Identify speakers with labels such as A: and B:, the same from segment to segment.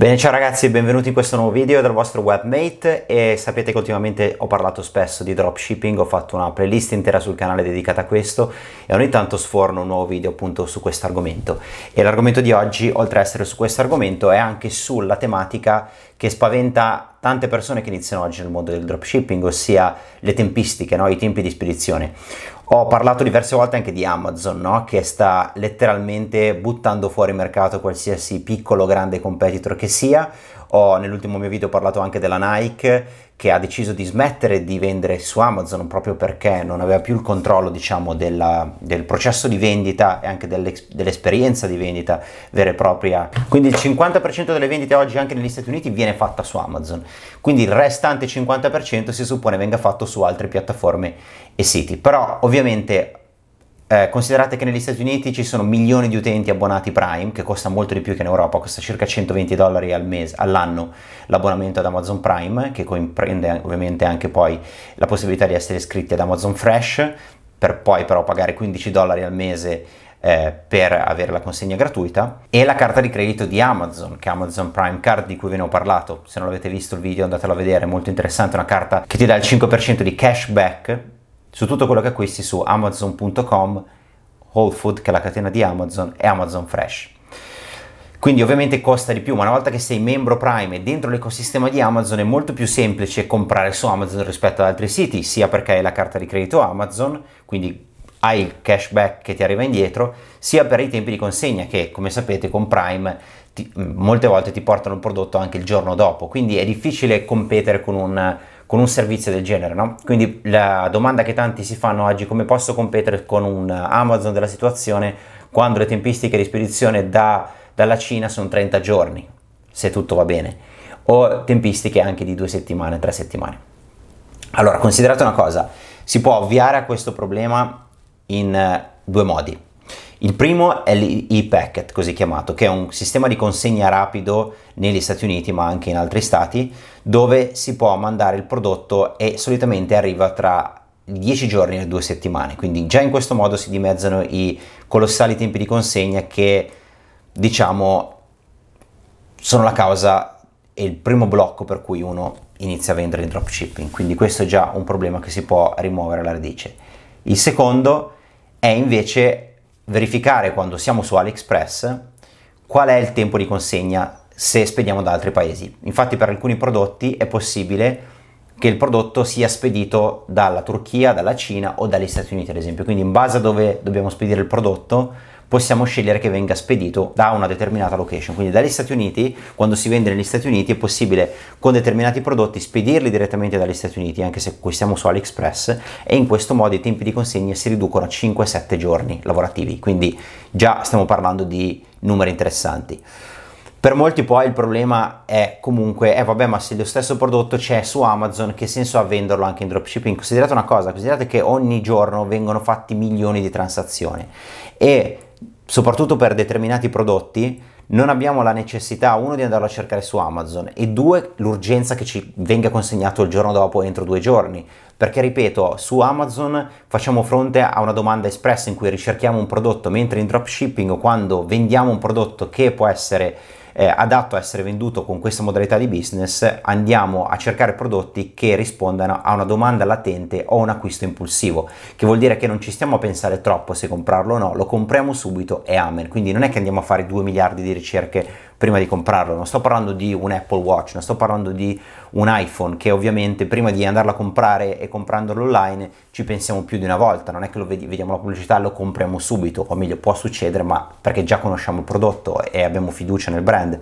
A: Bene, ciao ragazzi, benvenuti in questo nuovo video dal vostro webmate e sapete che ultimamente ho parlato spesso di dropshipping, ho fatto una playlist intera sul canale dedicata a questo e ogni tanto sforno un nuovo video appunto su questo argomento. E l'argomento di oggi, oltre ad essere su questo argomento, è anche sulla tematica che spaventa tante persone che iniziano oggi nel mondo del dropshipping, ossia le tempistiche, no? i tempi di spedizione. Ho parlato diverse volte anche di Amazon, no? che sta letteralmente buttando fuori mercato qualsiasi piccolo o grande competitor che sia. Ho, nell'ultimo mio video ho parlato anche della Nike che ha deciso di smettere di vendere su Amazon proprio perché non aveva più il controllo diciamo, della, del processo di vendita e anche dell'esperienza di vendita vera e propria. Quindi il 50% delle vendite oggi anche negli Stati Uniti viene fatta su Amazon, quindi il restante 50% si suppone venga fatto su altre piattaforme e siti, però ovviamente eh, considerate che negli Stati Uniti ci sono milioni di utenti abbonati Prime, che costa molto di più che in Europa, costa circa 120 dollari al mese, all'anno l'abbonamento ad Amazon Prime, che comprende ovviamente anche poi la possibilità di essere iscritti ad Amazon Fresh, per poi però pagare 15 dollari al mese eh, per avere la consegna gratuita e la carta di credito di Amazon che è Amazon Prime Card di cui ve ne ho parlato se non l'avete visto il video andatelo a vedere è molto interessante è una carta che ti dà il 5% di cashback su tutto quello che acquisti su amazon.com, Whole Food che è la catena di Amazon e Amazon Fresh. Quindi ovviamente costa di più, ma una volta che sei membro Prime e dentro l'ecosistema di Amazon è molto più semplice comprare su Amazon rispetto ad altri siti, sia perché hai la carta di credito Amazon, quindi hai il cashback che ti arriva indietro, sia per i tempi di consegna che, come sapete, con Prime ti, mm, molte volte ti portano il prodotto anche il giorno dopo, quindi è difficile competere con un con un servizio del genere, no? Quindi la domanda che tanti si fanno oggi, è come posso competere con un Amazon della situazione quando le tempistiche di spedizione da, dalla Cina sono 30 giorni, se tutto va bene, o tempistiche anche di due settimane, tre settimane. Allora, considerate una cosa, si può avviare a questo problema in eh, due modi. Il primo è l'e-packet, così chiamato, che è un sistema di consegna rapido negli Stati Uniti, ma anche in altri stati, dove si può mandare il prodotto e solitamente arriva tra 10 giorni e 2 settimane. Quindi già in questo modo si dimezzano i colossali tempi di consegna che, diciamo, sono la causa e il primo blocco per cui uno inizia a vendere in dropshipping. Quindi questo è già un problema che si può rimuovere alla radice. Il secondo è invece verificare quando siamo su AliExpress qual è il tempo di consegna se spediamo da altri paesi. Infatti per alcuni prodotti è possibile che il prodotto sia spedito dalla Turchia, dalla Cina o dagli Stati Uniti ad esempio, quindi in base a dove dobbiamo spedire il prodotto possiamo scegliere che venga spedito da una determinata location. Quindi dagli Stati Uniti, quando si vende negli Stati Uniti, è possibile con determinati prodotti spedirli direttamente dagli Stati Uniti, anche se qui siamo su AliExpress, e in questo modo i tempi di consegna si riducono a 5-7 giorni lavorativi. Quindi già stiamo parlando di numeri interessanti. Per molti poi il problema è comunque, eh vabbè ma se lo stesso prodotto c'è su Amazon che senso ha venderlo anche in dropshipping? Considerate una cosa, considerate che ogni giorno vengono fatti milioni di transazioni e soprattutto per determinati prodotti, non abbiamo la necessità, uno, di andarlo a cercare su Amazon e due, l'urgenza che ci venga consegnato il giorno dopo, entro due giorni. Perché, ripeto, su Amazon facciamo fronte a una domanda espressa in cui ricerchiamo un prodotto, mentre in dropshipping quando vendiamo un prodotto che può essere eh, adatto a essere venduto con questa modalità di business, andiamo a cercare prodotti che rispondano a una domanda latente o un acquisto impulsivo, che vuol dire che non ci stiamo a pensare troppo se comprarlo o no, lo compriamo subito e amen. Quindi non è che andiamo a fare 2 miliardi di ricerche prima di comprarlo, non sto parlando di un Apple Watch, non sto parlando di un iPhone che ovviamente prima di andarlo a comprare e comprandolo online ci pensiamo più di una volta, non è che lo vedi, vediamo la pubblicità e lo compriamo subito, o meglio può succedere ma perché già conosciamo il prodotto e abbiamo fiducia nel brand.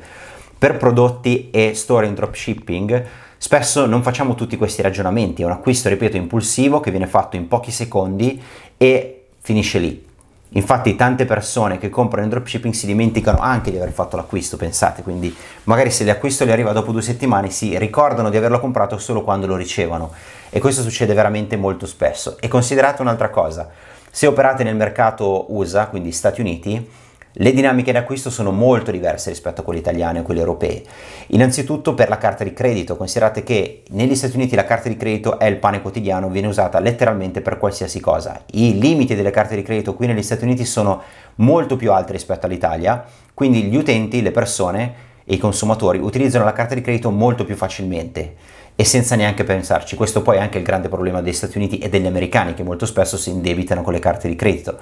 A: Per prodotti e store in dropshipping spesso non facciamo tutti questi ragionamenti, è un acquisto, ripeto, impulsivo che viene fatto in pochi secondi e finisce lì Infatti tante persone che comprano in dropshipping si dimenticano anche di aver fatto l'acquisto, pensate, quindi magari se l'acquisto gli arriva dopo due settimane si ricordano di averlo comprato solo quando lo ricevono e questo succede veramente molto spesso. E considerate un'altra cosa, se operate nel mercato USA, quindi Stati Uniti, le dinamiche d'acquisto sono molto diverse rispetto a quelle italiane e quelle europee. Innanzitutto per la carta di credito, considerate che negli Stati Uniti la carta di credito è il pane quotidiano, viene usata letteralmente per qualsiasi cosa. I limiti delle carte di credito qui negli Stati Uniti sono molto più alti rispetto all'Italia, quindi gli utenti, le persone e i consumatori utilizzano la carta di credito molto più facilmente e senza neanche pensarci. Questo poi è anche il grande problema degli Stati Uniti e degli americani che molto spesso si indebitano con le carte di credito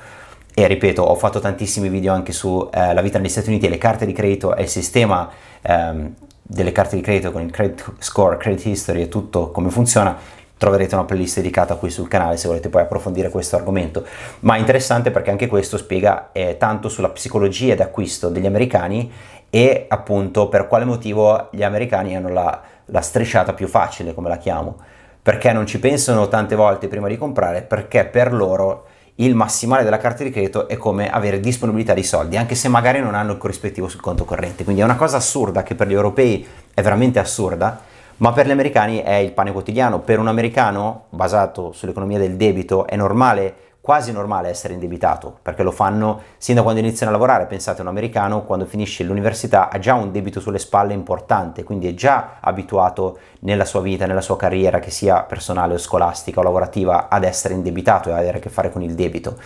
A: e ripeto, ho fatto tantissimi video anche sulla eh, vita negli Stati Uniti e le carte di credito e il sistema ehm, delle carte di credito con il credit score, credit history e tutto come funziona. Troverete una playlist dedicata qui sul canale se volete poi approfondire questo argomento. Ma è interessante perché anche questo spiega eh, tanto sulla psicologia d'acquisto degli americani e appunto per quale motivo gli americani hanno la, la strisciata più facile, come la chiamo. Perché non ci pensano tante volte prima di comprare, perché per loro il massimale della carta di credito è come avere disponibilità di soldi, anche se magari non hanno il corrispettivo sul conto corrente. Quindi è una cosa assurda che per gli europei è veramente assurda, ma per gli americani è il pane quotidiano. Per un americano basato sull'economia del debito è normale quasi normale essere indebitato, perché lo fanno sin da quando iniziano a lavorare. Pensate, un americano quando finisce l'università ha già un debito sulle spalle importante, quindi è già abituato nella sua vita, nella sua carriera, che sia personale o scolastica o lavorativa, ad essere indebitato e ad avere a che fare con il debito.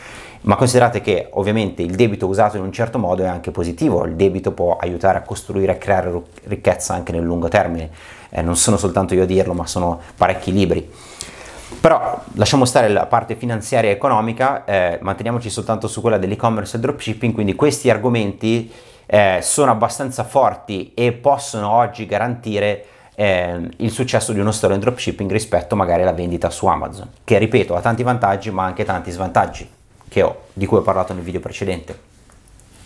A: Ma considerate che ovviamente il debito usato in un certo modo è anche positivo, il debito può aiutare a costruire e creare ricchezza anche nel lungo termine. Eh, non sono soltanto io a dirlo, ma sono parecchi libri. Però lasciamo stare la parte finanziaria e economica, eh, manteniamoci soltanto su quella dell'e-commerce e dropshipping, quindi questi argomenti eh, sono abbastanza forti e possono oggi garantire eh, il successo di uno store in dropshipping rispetto magari alla vendita su Amazon, che ripeto ha tanti vantaggi ma anche tanti svantaggi ho, di cui ho parlato nel video precedente.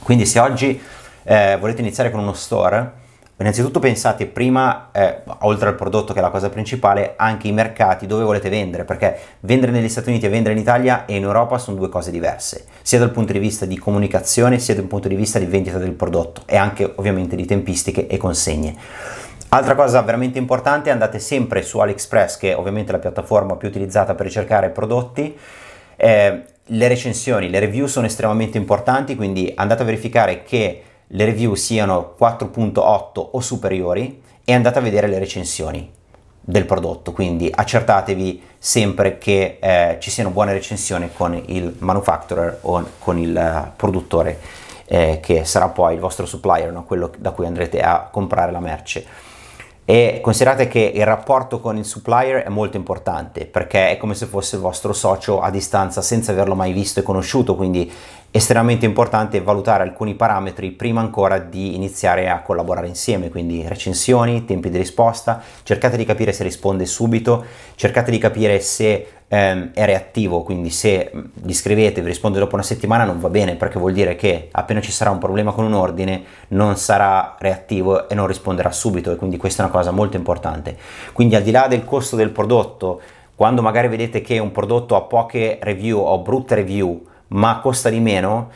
A: Quindi se oggi eh, volete iniziare con uno store, Innanzitutto pensate prima, eh, oltre al prodotto che è la cosa principale, anche i mercati dove volete vendere, perché vendere negli Stati Uniti e vendere in Italia e in Europa sono due cose diverse, sia dal punto di vista di comunicazione, sia dal punto di vista di vendita del prodotto e anche ovviamente di tempistiche e consegne. Altra cosa veramente importante, andate sempre su AliExpress, che è ovviamente la piattaforma più utilizzata per ricercare prodotti. Eh, le recensioni, le review sono estremamente importanti, quindi andate a verificare che le review siano 4.8 o superiori e andate a vedere le recensioni del prodotto, quindi accertatevi sempre che eh, ci siano buone recensioni con il manufacturer o con il eh, produttore eh, che sarà poi il vostro supplier, no? quello da cui andrete a comprare la merce. E considerate che il rapporto con il supplier è molto importante perché è come se fosse il vostro socio a distanza senza averlo mai visto e conosciuto, quindi estremamente importante valutare alcuni parametri prima ancora di iniziare a collaborare insieme, quindi recensioni, tempi di risposta, cercate di capire se risponde subito, cercate di capire se ehm, è reattivo, quindi se gli scrivete e vi risponde dopo una settimana non va bene perché vuol dire che appena ci sarà un problema con un ordine non sarà reattivo e non risponderà subito e quindi questa è una cosa molto importante. Quindi al di là del costo del prodotto, quando magari vedete che un prodotto ha poche review o brutte review, ma costa di meno,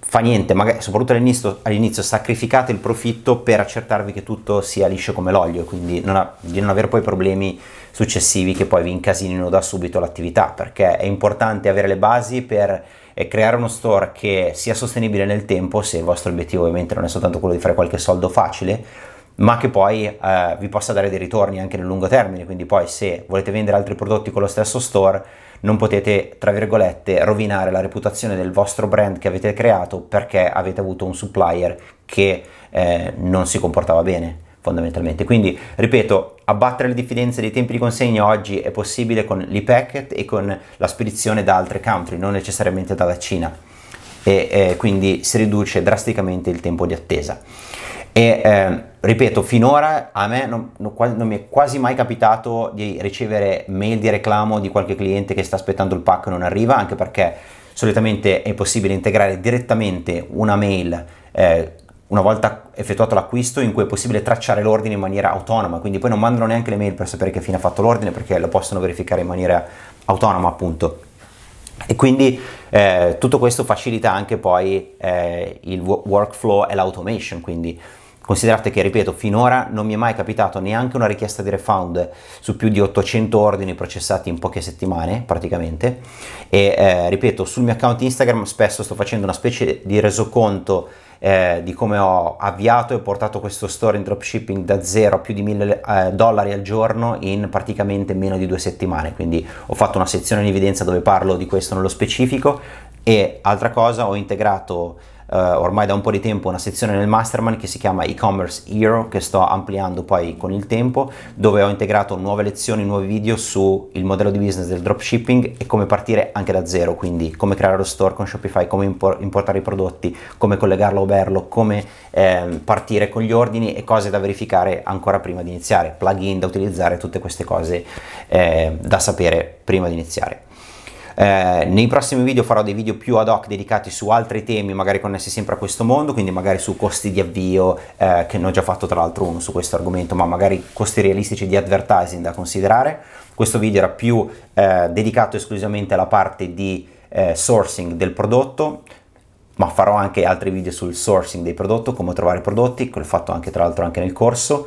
A: fa niente, magari, soprattutto all'inizio, all'inizio, sacrificate il profitto per accertarvi che tutto sia liscio come l'olio, quindi non ha, di non avere poi problemi successivi che poi vi incasinino da subito l'attività, perché è importante avere le basi per creare uno store che sia sostenibile nel tempo, se il vostro obiettivo ovviamente non è soltanto quello di fare qualche soldo facile, ma che poi eh, vi possa dare dei ritorni anche nel lungo termine, quindi poi se volete vendere altri prodotti con lo stesso store non potete, tra virgolette, rovinare la reputazione del vostro brand che avete creato perché avete avuto un supplier che eh, non si comportava bene fondamentalmente. Quindi, ripeto, abbattere le diffidenze dei tempi di consegna oggi è possibile con l'e-packet e con la spedizione da altre country, non necessariamente dalla Cina. E eh, quindi si riduce drasticamente il tempo di attesa. E eh, ripeto, finora a me non, non, non, mi è quasi mai capitato di ricevere mail di reclamo di qualche cliente che sta aspettando il pack e non arriva, anche perché solitamente è possibile integrare direttamente una mail. Eh, una volta effettuato l'acquisto in cui è possibile tracciare l'ordine in maniera autonoma, quindi poi non mandano neanche le mail per sapere che fine ha fatto l'ordine perché lo possono verificare in maniera autonoma appunto. E quindi eh, tutto questo facilita anche poi eh, il workflow e l'automation, quindi Considerate che, ripeto, finora non mi è mai capitato neanche una richiesta di refund su più di 800 ordini processati in poche settimane, praticamente. E eh, ripeto, sul mio account Instagram spesso sto facendo una specie di resoconto eh, di come ho avviato e portato questo store in dropshipping da zero a più di 1000 eh, dollari al giorno in praticamente meno di due settimane. Quindi ho fatto una sezione in evidenza dove parlo di questo nello specifico. E altra cosa, ho integrato eh, ormai da un po' di tempo una sezione nel mastermind che si chiama e-commerce hero che sto ampliando poi con il tempo dove ho integrato nuove lezioni, nuovi video sul modello di business del dropshipping e come partire anche da zero, quindi come creare lo store con Shopify, come impor- importare i prodotti, come collegarlo a Oberlo, come eh, partire con gli ordini e cose da verificare ancora prima di iniziare, plugin da utilizzare, tutte queste cose eh, da sapere prima di iniziare. Eh, nei prossimi video farò dei video più ad hoc dedicati su altri temi, magari connessi sempre a questo mondo, quindi magari su costi di avvio, eh, che ne ho già fatto tra l'altro uno su questo argomento, ma magari costi realistici di advertising da considerare. Questo video era più eh, dedicato esclusivamente alla parte di eh, sourcing del prodotto, ma farò anche altri video sul sourcing dei prodotti, come trovare prodotti, che l'ho fatto anche tra l'altro anche nel corso.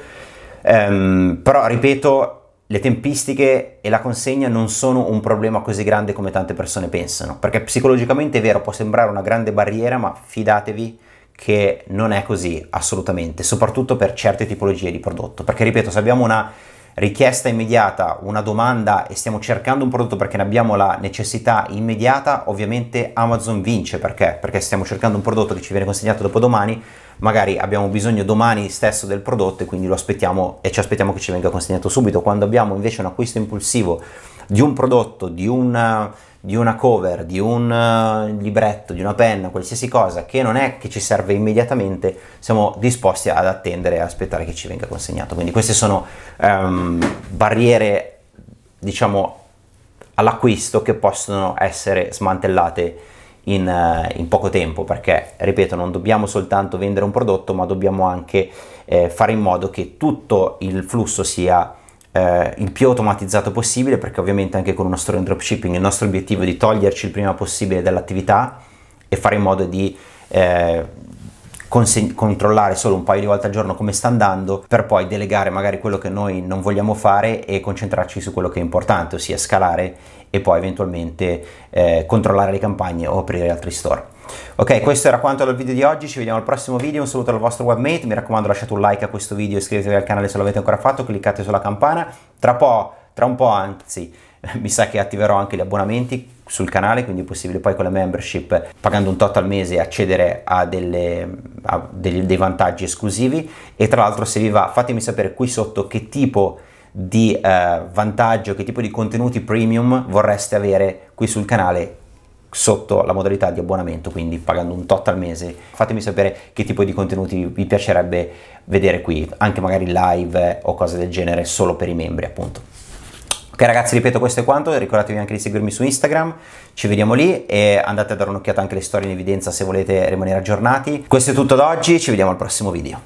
A: Um, però ripeto, le tempistiche e la consegna non sono un problema così grande come tante persone pensano, perché psicologicamente è vero, può sembrare una grande barriera, ma fidatevi che non è così assolutamente, soprattutto per certe tipologie di prodotto, perché ripeto, se abbiamo una richiesta immediata, una domanda e stiamo cercando un prodotto perché ne abbiamo la necessità immediata, ovviamente Amazon vince perché? Perché stiamo cercando un prodotto che ci viene consegnato dopo domani magari abbiamo bisogno domani stesso del prodotto e quindi lo aspettiamo e ci aspettiamo che ci venga consegnato subito. Quando abbiamo invece un acquisto impulsivo di un prodotto, di una, di una cover, di un eh, libretto, di una penna, qualsiasi cosa che non è che ci serve immediatamente, siamo disposti ad attendere e aspettare che ci venga consegnato. Quindi queste sono um, barriere, diciamo, all'acquisto che possono essere smantellate in, eh, in, poco tempo perché, ripeto, non dobbiamo soltanto vendere un prodotto ma dobbiamo anche eh, fare in modo che tutto il flusso sia eh, il più automatizzato possibile perché ovviamente anche con uno store in dropshipping il nostro obiettivo è di toglierci il prima possibile dall'attività e fare in modo di eh, controllare solo un paio di volte al giorno come sta andando per poi delegare magari quello che noi non vogliamo fare e concentrarci su quello che è importante, ossia scalare e poi eventualmente eh, controllare le campagne o aprire altri store. Ok, questo era quanto dal video di oggi, ci vediamo al prossimo video, un saluto dal vostro webmate, mi raccomando lasciate un like a questo video, iscrivetevi al canale se l'avete ancora fatto, cliccate sulla campana, tra, po', tra un po' anzi mi sa che attiverò anche gli abbonamenti sul canale, quindi è possibile poi con la membership, pagando un tot al mese, accedere a, delle, a dei, dei vantaggi esclusivi. E tra l'altro, se vi va, fatemi sapere qui sotto che tipo di eh, vantaggio, che tipo di contenuti premium vorreste avere qui sul canale sotto la modalità di abbonamento, quindi pagando un tot al mese. Fatemi sapere che tipo di contenuti vi piacerebbe vedere qui, anche magari live o cose del genere solo per i membri, appunto. Ok ragazzi, ripeto questo è quanto, ricordatevi anche di seguirmi su Instagram, ci vediamo lì e andate a dare un'occhiata anche alle storie in evidenza se volete rimanere aggiornati. Questo è tutto ad oggi, ci vediamo al prossimo video.